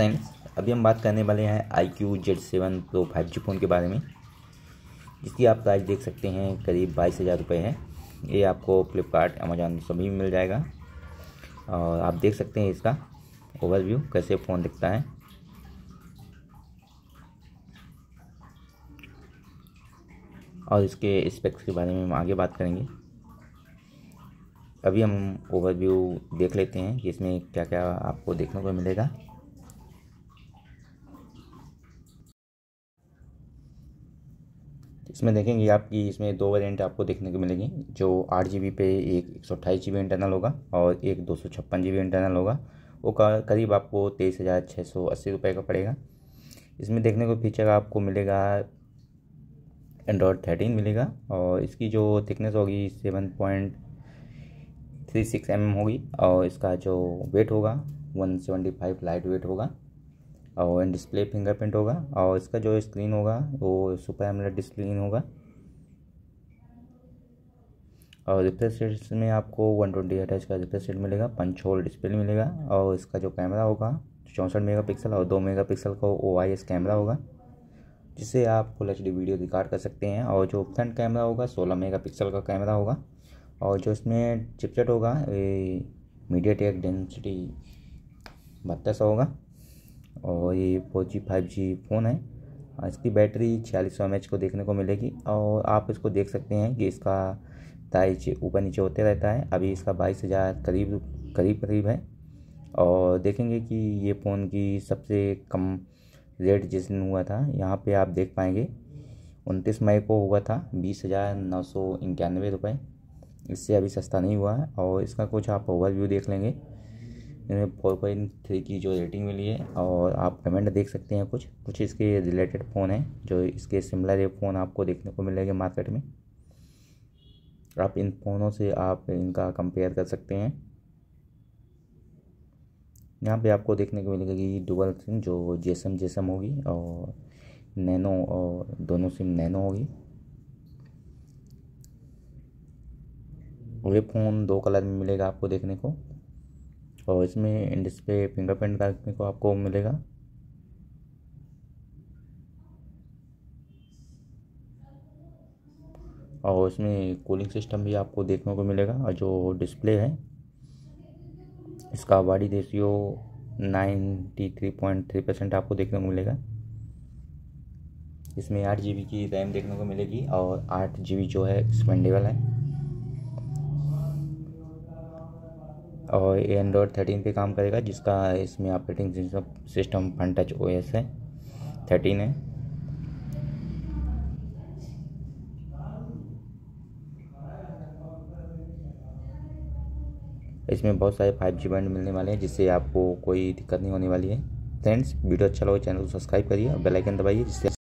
friends अभी हम बात करने वाले हैं I Q Z seven pro five G phone के बारे में जिसकी आप प्राइस देख सकते हैं करीब बाईस हज़ार रुपये है ये आपको फ्लिपकार्ट अमेजोन सभी में मिल जाएगा और आप देख सकते हैं इसका ओवरव्यू कैसे फ़ोन दिखता है और इसके स्पेक्स के बारे में हम आगे बात करेंगे अभी हम ओवरव्यू देख लेते हैं कि इसमें क्या क्या आपको देखने को मिलेगा इसमें देखेंगे आपकी इसमें दो वेरिएंट आपको देखने को मिलेंगे जो आठ जी पे एक एक सौ अट्ठाईस जी इंटरनल होगा और एक दो सौ छप्पन जी इंटरनल होगा वो करीब आपको तेईस हज़ार छः सौ अस्सी रुपये का पड़ेगा इसमें देखने को फीचर आपको मिलेगा एंड्रॉयड थर्टीन मिलेगा और इसकी जो थिकनेस होगी seven point three six M होगी और इसका जो वेट होगा one seventy five light weight होगा और डिस्प्ले फिंगरप्रिंट होगा और इसका जो स्क्रीन होगा वो सुपर एमलेट डिस्क्रीन होगा और रिफ्रेश रेट में आपको वन ट्वेंटी अटैच का रिफ्रेश रेट मिलेगा पंच होल डिस्प्ले मिलेगा और इसका जो कैमरा होगा चौंसठ मेगापिक्सल और दो मेगापिक्सल का ओ आई एस कैमरा होगा जिससे आप full H D video record कर सकते हैं और जो फ्रंट कैमरा होगा सोलह पिक्सल का कैमरा होगा और जो इसमें चिपचट होगा मीडिया टेक डेंसिटी बत्तीस होगा और ये four G five G phone है इसकी बैटरी छियालीस सौ एम को देखने को मिलेगी और आप इसको देख सकते हैं कि इसका ताइज ऊपर नीचे होते रहता है अभी इसका बाईस हज़ार करीब करीब करीब है और देखेंगे कि ये फ़ोन की सबसे कम रेट जिस दिन हुआ था यहाँ पे आप देख पाएंगे उनतीस मई को हुआ था बीस हज़ार नौ सौ इक्यानवे रुपये इससे अभी सस्ता नहीं हुआ है और इसका कुछ आप ओवरव्यू देख लेंगे इन्हें फोर पॉइंट थ्री की जो रेटिंग मिली है और आप पेमेंट देख सकते हैं कुछ कुछ इसके रिलेटेड फ़ोन हैं जो इसके सिमिलर ये फ़ोन आपको देखने को मिलेंगे मार्केट में आप इन फ़ोनों से आप इनका कंपेयर कर सकते हैं यहाँ पे आपको देखने को मिलेगा कि डुबल सिम जो जेसम जेसम होगी और नैनो और दोनों सिम नैनो होगी ये फ़ोन दो कलर में मिलेगा आपको देखने को और इसमें डिस्प्ले फिंगरप्रिंट देखने को आपको मिलेगा और इसमें कूलिंग सिस्टम भी आपको देखने को मिलेगा और जो डिस्प्ले है इसका body ratio ninety three point three percent आपको देखने को मिलेगा इसमें आठ जी बी की रैम देखने को मिलेगी और आठ जी बी जो है एक्सपेंडेबल है और ये एंड्रॉयड थर्टीन पे काम करेगा जिसका इसमें operating system fun touch O S है थर्टीन है इसमें बहुत सारे फाइव जी बैंड मिलने वाले हैं जिससे आपको कोई दिक्कत नहीं होने वाली है फ्रेंड्स वीडियो अच्छा लगे चैनल को सब्सक्राइब करिए और बेल आइकन दबाइए जिससे